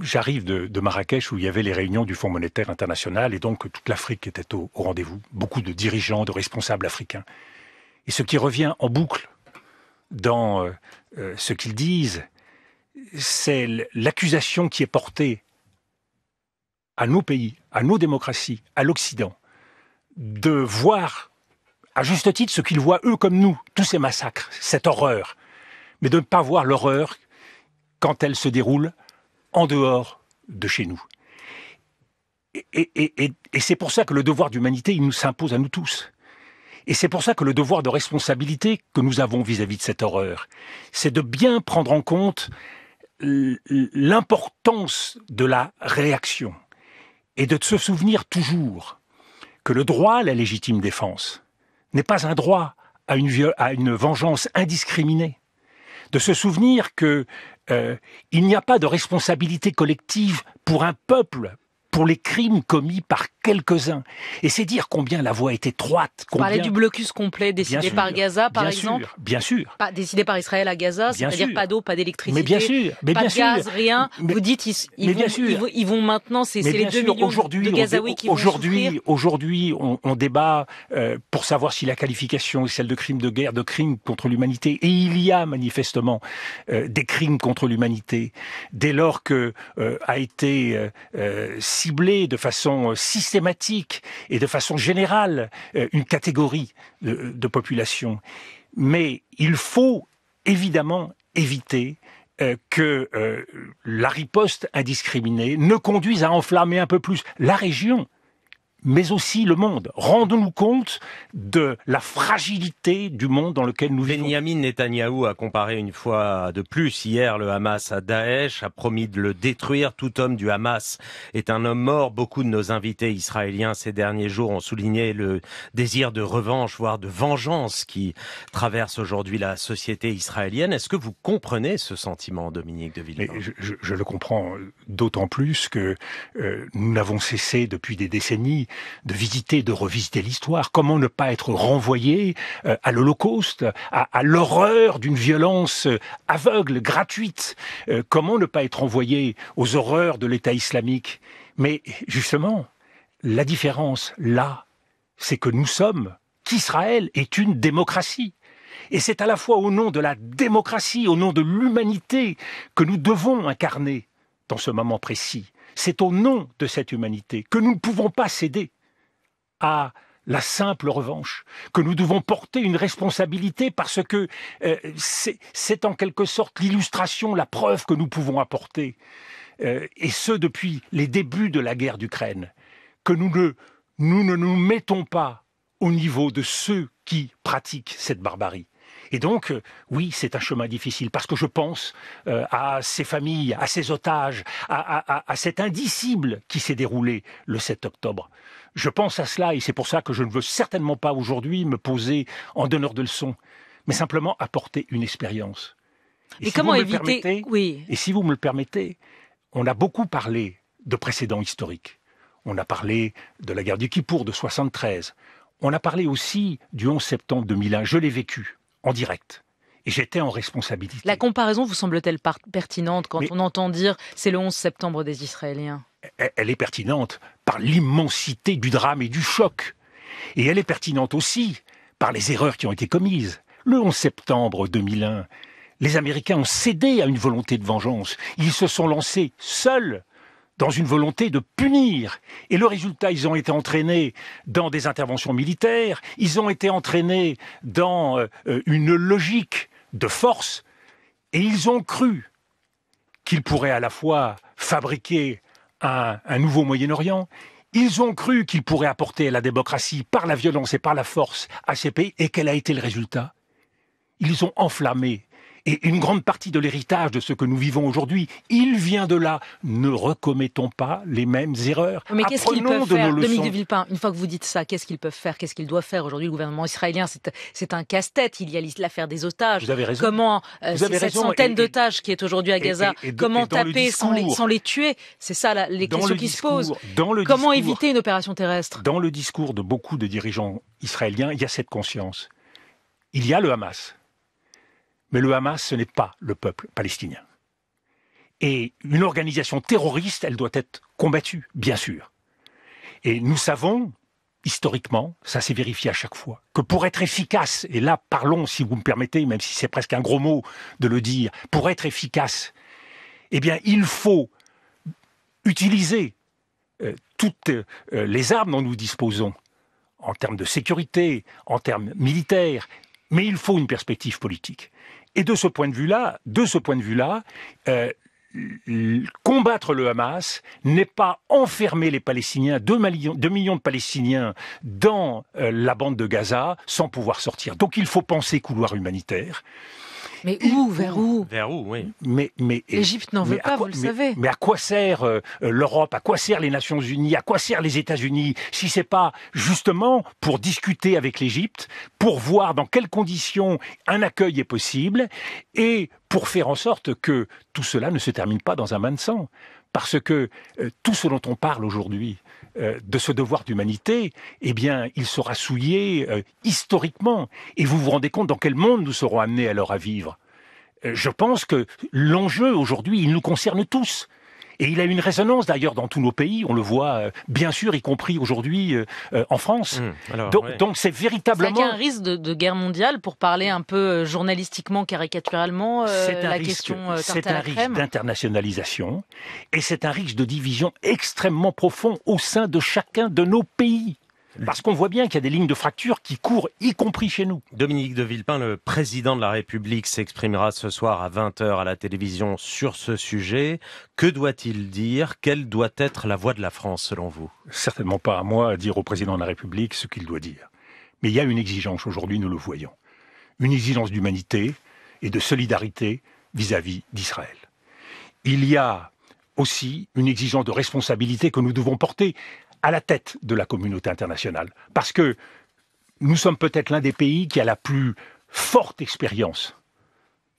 J'arrive de, Marrakech où il y avait les réunions du Fonds monétaire international et donc toute l'Afrique était au, rendez-vous, beaucoup de dirigeants, de responsables africains. Et ce qui revient en boucle dans euh, euh, ce qu'ils disent, c'est l'accusation qui est portée à nos pays, à nos démocraties, à l'Occident, de voir, à juste titre, ce qu'ils voient eux comme nous, tous ces massacres, cette horreur, mais de ne pas voir l'horreur quand elle se déroule en dehors de chez nous. Et, c'est pour ça que le devoir d'humanité, il nous s'impose à nous tous. Et c'est pour ça que le devoir de responsabilité que nous avons vis-à-vis de cette horreur, c'est de bien prendre en compte l'importance de la réaction et de se souvenir toujours que le droit à la légitime défense n'est pas un droit à une vengeance indiscriminée de se souvenir que euh, il n'y a pas de responsabilité collective pour un peuple pour les crimes commis par quelques-uns. Et c'est dire combien la voie est étroite. Combien... Vous parlez du blocus complet décidé par Gaza, par exemple. bien sûr. Pas, décidé par Israël à Gaza, c'est-à-dire pas d'eau, pas d'électricité. Mais bien sûr. Mais pas de gaz, rien. vous dites, ils, ils, vont, maintenant, c'est les deux millions de Gazaouis qui aujourd'hui, Aujourd'hui, on, débat euh, pour savoir si la qualification est celle de crime de guerre, de crime contre l'humanité. Et il y a manifestement euh, des crimes contre l'humanité. Dès lors que euh, a été cibler de façon euh, systématique et de façon générale euh, une catégorie de, population. Mais il faut évidemment éviter euh, que la riposte indiscriminée ne conduise à enflammer un peu plus la région mais aussi le monde. Rendons-nous compte de la fragilité du monde dans lequel nous vivons. Benjamin Netanyahou a comparé une fois de plus hier le Hamas à Daesh, a promis de le détruire. Tout homme du Hamas est un homme mort. Beaucoup de nos invités israéliens ces derniers jours ont souligné le désir de revanche, voire de vengeance qui traverse aujourd'hui la société israélienne. Est-ce que vous comprenez ce sentiment, Dominique de Villeneuve je, le comprends d'autant plus que euh, nous n'avons cessé depuis des décennies de visiter, de revisiter l'histoire. Comment ne pas être renvoyé euh, à l'Holocauste, à, l'horreur d'une violence euh, aveugle, gratuite euh, Comment ne pas être envoyé aux horreurs de l'État islamique Mais justement, la différence là, c'est que nous sommes, qu'Israël est une démocratie. Et c'est à la fois au nom de la démocratie, au nom de l'humanité, que nous devons incarner dans ce moment précis c'est au nom de cette humanité que nous ne pouvons pas céder à la simple revanche, que nous devons porter une responsabilité parce que euh, c'est en quelque sorte l'illustration, la preuve que nous pouvons apporter, euh, et ce depuis les débuts de la guerre d'Ukraine, que nous ne nous mettons pas au niveau de ceux qui pratiquent cette barbarie. Et donc, euh, oui, c'est un chemin difficile, parce que je pense euh, à ces familles, à ces otages, à, cet indicible qui s'est déroulé le 7 octobre. Je pense à cela, et c'est pour ça que je ne veux certainement pas aujourd'hui me poser en donneur de leçons, mais simplement apporter une expérience. Et, si comment éviter Oui. Et si vous me le permettez, on a beaucoup parlé de précédents historiques. On a parlé de la guerre du Kippour de 73. On a parlé aussi du 11 septembre 2001. Je l'ai vécu en direct. Et j'étais en responsabilité. La comparaison vous semble-t-elle pertinente quand on entend dire c'est le 11 septembre des Israéliens Elle est pertinente par l'immensité du drame et du choc. Et elle est pertinente aussi par les erreurs qui ont été commises. Le 11 septembre 2001, les Américains ont cédé à une volonté de vengeance. Ils se sont lancés seuls dans une volonté de punir. Et le résultat, ils ont été entraînés dans des interventions militaires, ils ont été entraînés dans euh, une logique de force, et ils ont cru qu'ils pourraient à la fois fabriquer un, nouveau Moyen-Orient, ils ont cru qu'ils pourraient apporter la démocratie par la violence et par la force à ces pays, et quel a été le résultat Ils ont enflammé et une grande partie de l'héritage de ce que nous vivons aujourd'hui, il vient de là. Ne recommettons pas les mêmes erreurs. Mais qu'est-ce qu'ils peuvent faire, Dominique de Villepin, une fois que vous dites ça, qu'est-ce qu'ils peuvent faire Qu'est-ce qu'ils doivent faire aujourd'hui Le gouvernement israélien, c'est un casse-tête. Il y a l'affaire des otages. Vous avez raison. Comment euh, cette centaine d'otages qui est aujourd'hui à Gaza, comment taper sans, les, tuer C'est ça les questions qui se posent. comment éviter une opération terrestre Dans le discours de beaucoup de dirigeants israéliens, il y a cette conscience. Il y a le Hamas mais le Hamas, ce n'est pas le peuple palestinien. Et une organisation terroriste, elle doit être combattue, bien sûr. Et nous savons, historiquement, ça s'est vérifié à chaque fois, que pour être efficace, et là parlons, si vous me permettez, même si c'est presque un gros mot de le dire, pour être efficace, eh bien il faut utiliser euh, toutes euh, les armes dont nous disposons, en termes de sécurité, en termes militaires, mais il faut une perspective politique. Et de ce point de vue-là, de ce point de vue-là, euh, combattre le Hamas n'est pas enfermer les Palestiniens, 2 2 millions de Palestiniens dans euh, la bande de Gaza sans pouvoir sortir. Donc il faut penser couloir humanitaire. Mais où Vers où Vers où, oui. Mais, mais, L'Égypte n'en veut pas, vous le savez. Mais à quoi sert euh, l'Europe À quoi sert les Nations Unies À quoi sert les États-Unis Si ce n'est pas justement pour discuter avec l'Égypte, pour voir dans quelles conditions un accueil est possible et pour faire en sorte que tout cela ne se termine pas dans un main de sang. Parce que euh, tout ce dont on parle aujourd'hui, euh, de ce devoir d'humanité, eh bien, il sera souillé euh, historiquement. Et vous vous rendez compte dans quel monde nous serons amenés alors à vivre. Euh, je pense que l'enjeu aujourd'hui, il nous concerne tous. Et il a une résonance d'ailleurs dans tous nos pays, on le voit euh, bien sûr, y compris aujourd'hui euh, euh, en France. Hum, donc c'est véritablement... C'est un risque de, guerre mondiale pour parler un peu journalistiquement, caricaturalement, la question C'est un risque d'internationalisation et c'est un risque de division extrêmement profond au sein de chacun de nos pays. Parce qu'on voit bien qu'il y a des lignes de fracture qui courent, y compris chez nous. Dominique de Villepin, le président de la République, s'exprimera ce soir à 20h à la télévision sur ce sujet. Que doit-il dire Quelle doit être la voix de la France, selon vous Certainement pas à moi de dire au président de la République ce qu'il doit dire. Mais il y a une exigence aujourd'hui, nous le voyons. Une exigence d'humanité et de solidarité vis-à-vis d'Israël. Il y a aussi une exigence de responsabilité que nous devons porter à la tête de la communauté internationale. Parce que nous sommes peut-être l'un des pays qui a la plus forte expérience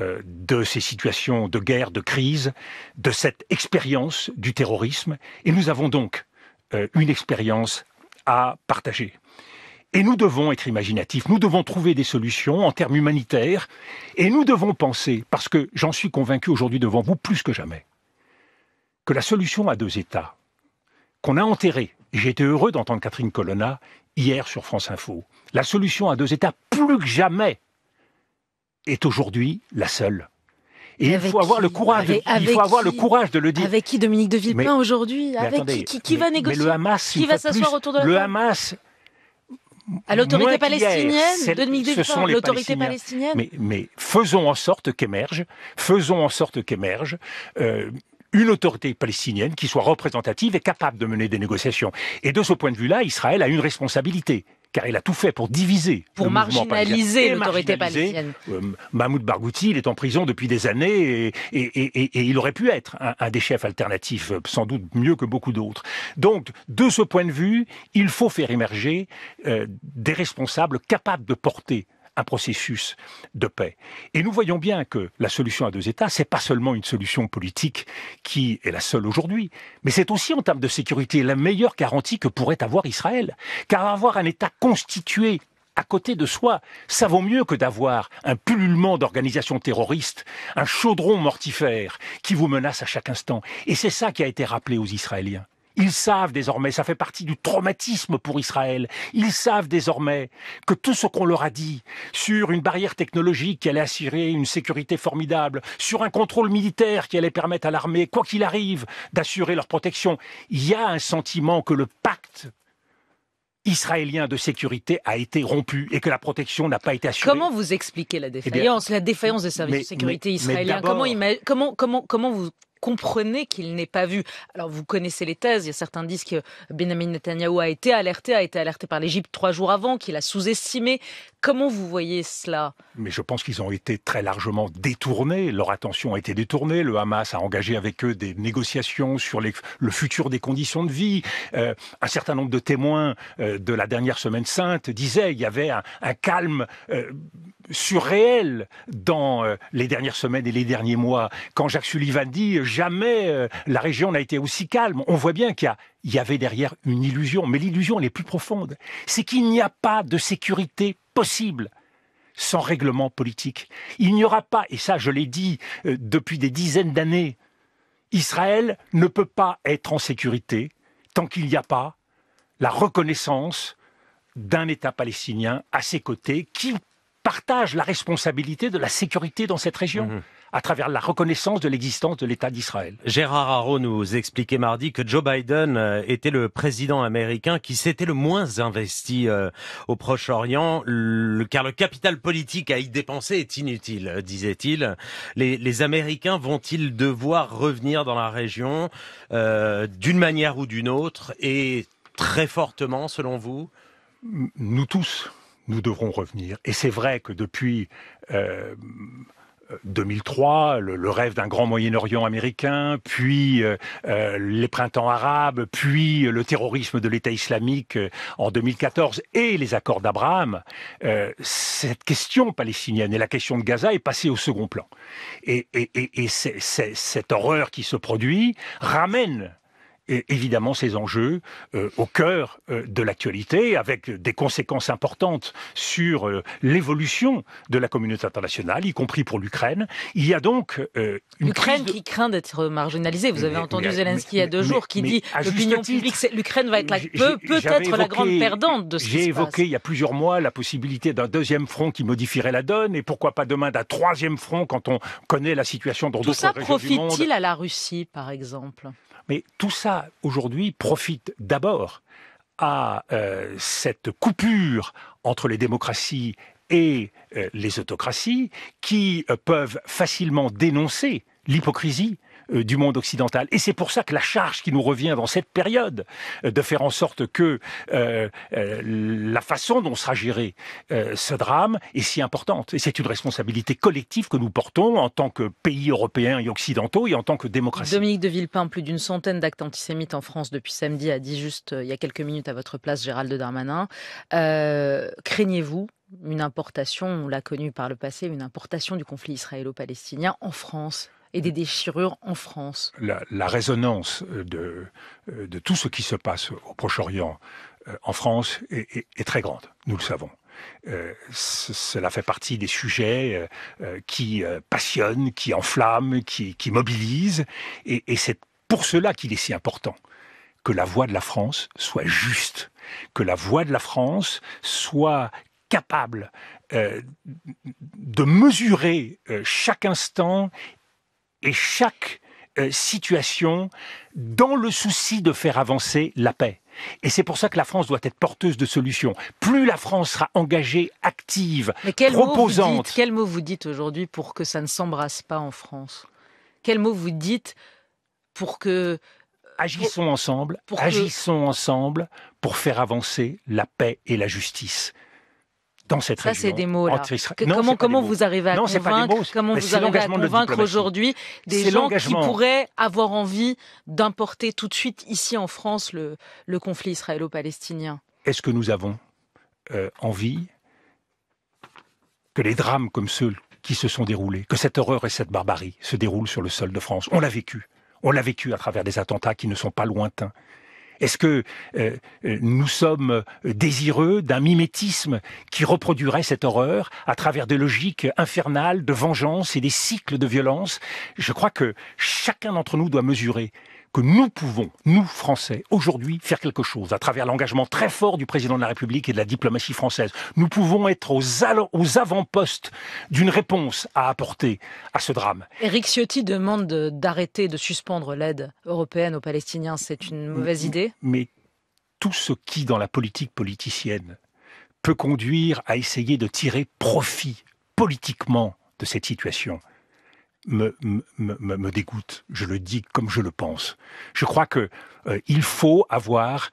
euh, de ces situations de guerre, de crise, de cette expérience du terrorisme. Et nous avons donc euh, une expérience à partager. Et nous devons être imaginatifs, nous devons trouver des solutions en termes humanitaires, et nous devons penser, parce que j'en suis convaincu aujourd'hui devant vous plus que jamais, que la solution à deux États, qu'on a enterré, j'ai été heureux d'entendre Catherine Colonna hier sur France Info. La solution à deux États, plus que jamais, est aujourd'hui la seule. Et il faut avoir le courage. De, avoir le courage de le dire. Avec qui Dominique de Villepin aujourd'hui Avec qui, qui va négocier le Hamas, Qui va s'asseoir autour de la Le Hamas. À l'autorité palestinienne, Dominique de Villepin, l'autorité palestinienne. Mais, faisons en sorte qu'émerge, faisons en sorte qu'émerge. Euh, une autorité palestinienne qui soit représentative et capable de mener des négociations. Et de ce point de vue-là, Israël a une responsabilité car il a tout fait pour diviser, pour marginaliser l'autorité palestinienne. Euh, Mahmoud Barghouti, il est en prison depuis des années et, il aurait pu être un, des chefs alternatifs, euh, sans doute mieux que beaucoup d'autres. Donc, de ce point de vue, il faut faire émerger euh, des responsables capables de porter un processus de paix. Et nous voyons bien que la solution à deux États, n'est pas seulement une solution politique qui est la seule aujourd'hui, mais c'est aussi en termes de sécurité la meilleure garantie que pourrait avoir Israël. Car avoir un État constitué à côté de soi. Ça vaut mieux que d'avoir un pullulement d'organisations terroristes, un chaudron mortifère qui vous menace à chaque instant. Et c'est ça qui a été rappelé aux Israéliens. Ils savent désormais, ça fait partie du traumatisme pour Israël, ils savent désormais que tout ce qu'on leur a dit sur une barrière technologique qui allait assurer une sécurité formidable, sur un contrôle militaire qui allait permettre à l'armée, quoi qu'il arrive, d'assurer leur protection, il y a un sentiment que le pacte israélien de sécurité a été rompu et que la protection n'a pas été assurée. Comment vous expliquez la eh défaillance, la défaillance des services de sécurité israéliens comment, comment, comment vous comprenez qu'il n'est pas vu. Alors vous connaissez les thèses, il y a certains disent que Benjamin Netanyahu a été alerté, a été alerté par l'Égypte trois jours avant, qu'il a sous-estimé. Comment vous voyez cela Mais je pense qu'ils ont été très largement détournés, leur attention a été détournée, le Hamas a engagé avec eux des négociations sur le futur des conditions de vie. Euh, un certain nombre de témoins euh, de la dernière semaine sainte disaient qu'il y avait un, calme euh, surréel dans les dernières semaines et les derniers mois. Quand Jacques Sullivan dit jamais euh, la région n'a été aussi calme. On voit bien qu'il y, avait derrière une illusion, mais l'illusion est plus profonde. C'est qu'il n'y a pas de sécurité possible sans règlement politique. Il n'y aura pas, et ça je l'ai dit euh, depuis des dizaines d'années, Israël ne peut pas être en sécurité tant qu'il n'y a pas la reconnaissance d'un État palestinien à ses côtés qui partage la responsabilité de la sécurité dans cette région. Mmh à travers la reconnaissance de l'existence de l'État d'Israël. Gérard Haro nous expliquait mardi que Joe Biden euh, était le président américain qui s'était le moins investi euh, au Proche-Orient, car le capital politique à y dépenser est inutile, euh, disait-il. Les, Américains vont-ils devoir revenir dans la région d'une manière ou d'une autre et très fortement, selon vous Nous tous, nous devrons revenir. Et c'est vrai que depuis 2003, le, rêve d'un grand Moyen-Orient américain, puis euh, euh, les printemps arabes, puis euh, le terrorisme de l'État islamique en 2014 et les accords d'Abraham, cette question palestinienne et la question de Gaza est passée au second plan. Et, et, et, cette horreur qui se produit ramène évidemment ces enjeux euh, au cœur euh, de l'actualité, avec des conséquences importantes sur euh, l'évolution de la communauté internationale, y compris pour l'Ukraine. Il y a donc l'Ukraine qui craint d'être marginalisée. Vous avez entendu Zelensky il y a deux jours qui dit l'opinion publique, l'Ukraine va être peut-être la grande perdante de ce J'ai évoqué il y a plusieurs mois la possibilité d'un deuxième front qui modifierait la donne, et pourquoi pas demain d'un troisième front quand on connaît la situation dans d'autres régions du monde. Tout ça profite-t-il à la Russie, par exemple mais tout ça, aujourd'hui, profite d'abord à euh, cette coupure entre les démocraties et euh, les autocraties qui euh, peuvent facilement dénoncer l'hypocrisie euh, du monde occidental. Et c'est pour ça que la charge qui nous revient dans cette période, euh, de faire en sorte que euh, la façon dont sera géré ce drame est si importante. Et c'est une responsabilité collective que nous portons en tant que pays européens et occidentaux et en tant que démocratie. Dominique de Villepin, plus d'une centaine d'actes antisémites en France depuis samedi, a dit juste il y a quelques minutes à votre place, Gérald Darmanin. Craignez-vous une importation, on l'a connu par le passé, une importation du conflit israélo-palestinien en France et des déchirures en France. La, résonance euh, de, euh, de, tout ce qui se passe au Proche-Orient euh, en France est, très grande, nous le savons. cela fait partie des sujets qui passionnent, qui enflamment, qui, mobilisent. Et, et c'est pour cela qu'il est si important que la voix de la France soit juste, que la voix de la France soit capable de mesurer chaque instant et chaque euh, situation dans le souci de faire avancer la paix. Et c'est pour ça que la France doit être porteuse de solutions. Plus la France sera engagée, active, proposante. Mot quel mot vous dites aujourd'hui pour que ça ne s'embrasse pas en France Quel mot vous dites pour que euh, agissons ensemble, agissons ensemble pour faire avancer la paix et la justice dans cette ça, des mots. Là. Oh, comment comment vous arrivez à convaincre, aujourd'hui des gens qui pourraient avoir envie d'importer tout de suite ici en France le, conflit israélo-palestinien Est-ce que nous avons euh, envie que les drames comme ceux qui se sont déroulés, que cette horreur et cette barbarie se déroulent sur le sol de France On l'a vécu. On l'a vécu à travers des attentats qui ne sont pas lointains. Est-ce que euh, euh, nous sommes euh, désireux d'un mimétisme qui reproduirait cette horreur à travers des logiques infernales de vengeance et des cycles de violence Je crois que chacun d'entre nous doit mesurer nous pouvons, nous Français, aujourd'hui faire quelque chose à travers l'engagement très fort du président de la République et de la diplomatie française. Nous pouvons être aux, avant-postes d'une réponse à apporter à ce drame. Éric Ciotti demande d'arrêter, de suspendre l'aide européenne aux Palestiniens. C'est une mauvaise idée Mais tout ce qui, dans la politique politicienne, peut conduire à essayer de tirer profit politiquement de cette situation me, me, me, dégoûte. Je le dis comme je le pense. Je crois que euh, il faut avoir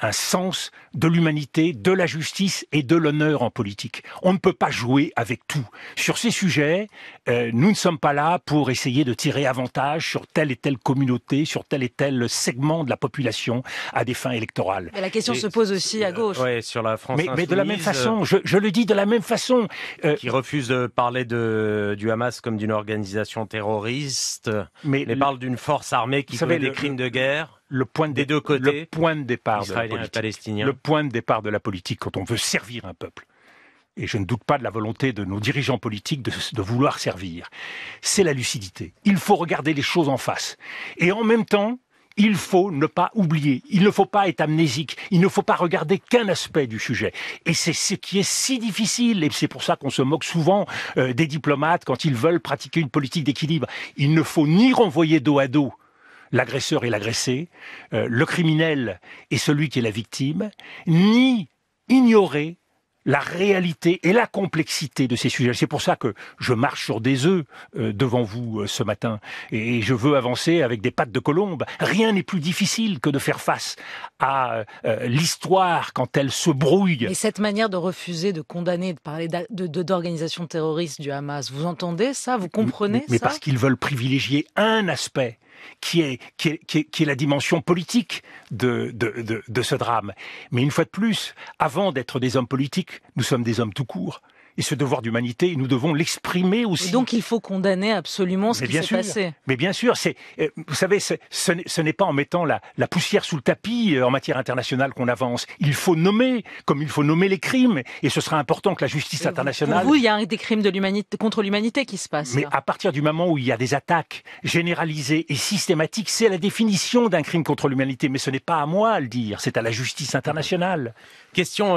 un, sens de l'humanité, de la justice et de l'honneur en politique. On ne peut pas jouer avec tout. Sur ces sujets, euh, nous ne sommes pas là pour essayer de tirer avantage sur telle et telle communauté, sur tel et tel segment de la population à des fins électorales. la question se pose aussi à euh, gauche. sur la France. Mais, de la même façon, je, le dis de la même façon. qui refuse de parler du Hamas comme d'une organisation terroriste, mais, parle d'une force armée qui commet des crimes de guerre le point de, des deux le point de départ de la politique, quand on veut servir un peuple. Et je ne doute pas de la volonté de nos dirigeants politiques de, de vouloir servir. C'est la lucidité. Il faut regarder les choses en face. Et en même temps, il faut ne pas oublier, il ne faut pas être amnésique, il ne faut pas regarder qu'un aspect du sujet. Et c'est ce qui est si difficile, et c'est pour ça qu'on se moque souvent euh, des diplomates quand ils veulent pratiquer une politique d'équilibre. Il ne faut ni renvoyer dos à dos l'agresseur et l'agressé, euh, le criminel et celui qui est la victime, ni ignorer la réalité et la complexité de ces sujets. C'est pour ça que je marche sur des œufs euh, devant vous euh, ce matin et je veux avancer avec des pattes de colombe. Rien n'est plus difficile que de faire face à l'histoire quand elle se brouille. Et cette manière de refuser de condamner, de parler d'organisation terroriste du Hamas, vous entendez ça Vous comprenez ça Mais parce qu'ils veulent privilégier un aspect qui est, la dimension politique de, de ce drame. Mais une fois de plus, avant d'être des hommes politiques, nous sommes des hommes tout court. Et ce devoir d'humanité, nous devons l'exprimer aussi. Et donc il faut condamner absolument ce qui s'est passé. Mais bien sûr, c'est, euh, vous savez, ce n'est pas en mettant la, poussière sous le tapis euh, en matière internationale qu'on avance. Il faut nommer, comme il faut nommer les crimes, et ce sera important que la justice internationale. Pour vous, il y a des crimes de l'humanité, contre l'humanité qui se passent. Mais à partir du moment où il y a des attaques généralisées et systématiques, c'est la définition d'un crime contre l'humanité. Mais ce n'est pas à moi de le dire, c'est à la justice internationale. Question